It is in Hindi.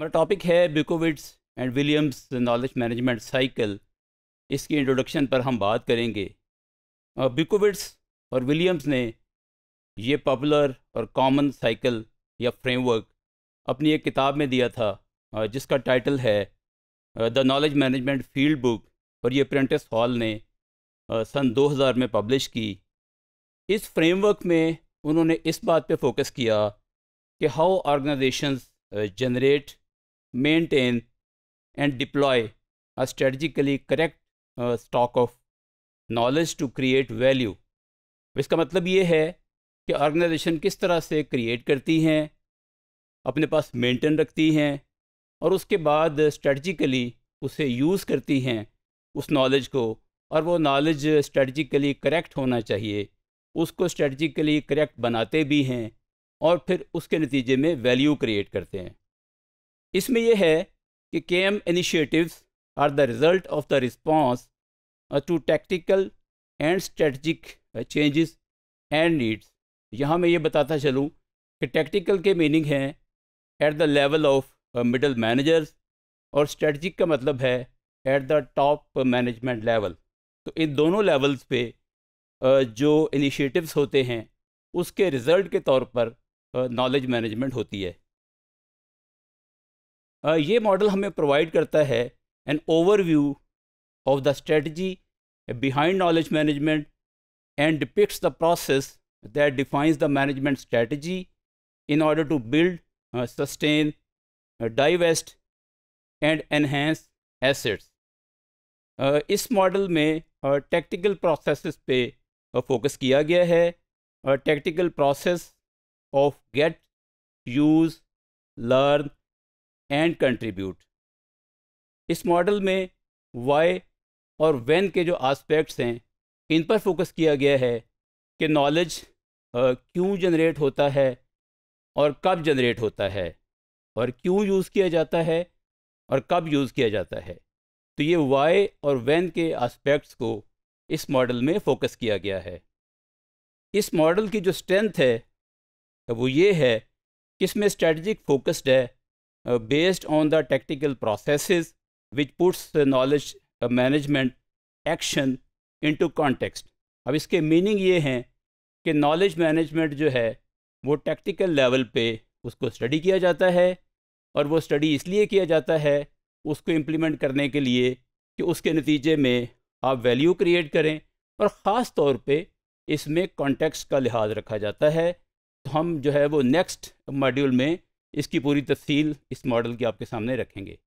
मेरा टॉपिक है Bukowitz and Williams knowledge management cycle इसकी इंट्रोडक्शन पर हम बात करेंगे बिकोविट्स और विलियम्स ने ये पॉपुलर और कॉमन साइकिल या फ्रेमवर्क अपनी एक किताब में दिया था जिसका टाइटल है the knowledge management field book और ये प्रिंटिस हॉल ने सन 2000 में पब्लिश की इस फ्रेमवर्क में उन्होंने इस बात पे फोकस किया कि how organizations generate maintain and deploy a strategically correct uh, stock of knowledge to create value इसका मतलब ये है कि ऑर्गेनाइजेशन किस तरह से क्रिएट करती हैं अपने पास मेंटेन रखती हैं और उसके बाद स्ट्रेटजिकली उसे यूज़ करती हैं उस नॉलेज को और वो नॉलेज स्ट्रेटजिकली करेक्ट होना चाहिए उसको स्ट्रेटजिकली करेक्ट बनाते भी हैं और फिर उसके नतीजे में वैल्यू क्रिएट करते हैं इसमें यह है कि K M initiative are the result of the response to tactical and strategic changes and needs यहाँ मैं ये बताता चलूँ कि टैक्टिकल के मीनिंग हैं at the level of middle managers और स्ट्रेटजिक का मतलब है at the top management level तो इन दोनों लेवल्स पे uh, जो इनिशिएटिव्स होते हैं उसके रिज़ल्ट के तौर पर नॉलेज uh, मैनेजमेंट होती है ये मॉडल हमें प्रोवाइड करता है an overview of the strategy behind knowledge management and depicts the process that defines the management strategy in order to build sustain divest and enhance assets इस मॉडल में टेक्टिकल uh, प्रोसेस पे फोकस uh, किया गया है tactical process of get use learn and contribute इस मॉडल में वाई और वेन के जो आस्पेक्ट्स हैं इन पर फोकस किया गया है कि नॉलेज क्यों जनरेट होता है और कब जनरेट होता है और क्यों यूज़ किया जाता है और कब यूज़ किया जाता है तो ये वाई और वैन के आस्पेक्ट्स को इस मॉडल में फोकस किया गया है इस मॉडल की जो स्ट्रेंथ है वो ये है कि इसमें स्ट्रेटजिक फोकस्ड है based uh, based on the tactical processes which puts the knowledge action into context. अब इसके मीनिंग ये हैं कि नॉलेज मैनेजमेंट जो है वो टेक्टिकल लेवल पे उसको स्टडी किया जाता है और वो स्टडी इसलिए किया जाता है उसको इम्प्लीमेंट करने के लिए कि उसके नतीजे में आप वैल्यू क्रिएट करें और ख़ास तौर पे इसमें कॉन्टेक्स्ट का लिहाज रखा जाता है तो हम जो है वो नेक्स्ट मॉड्यूल में इसकी पूरी तफसील इस मॉडल की आपके सामने रखेंगे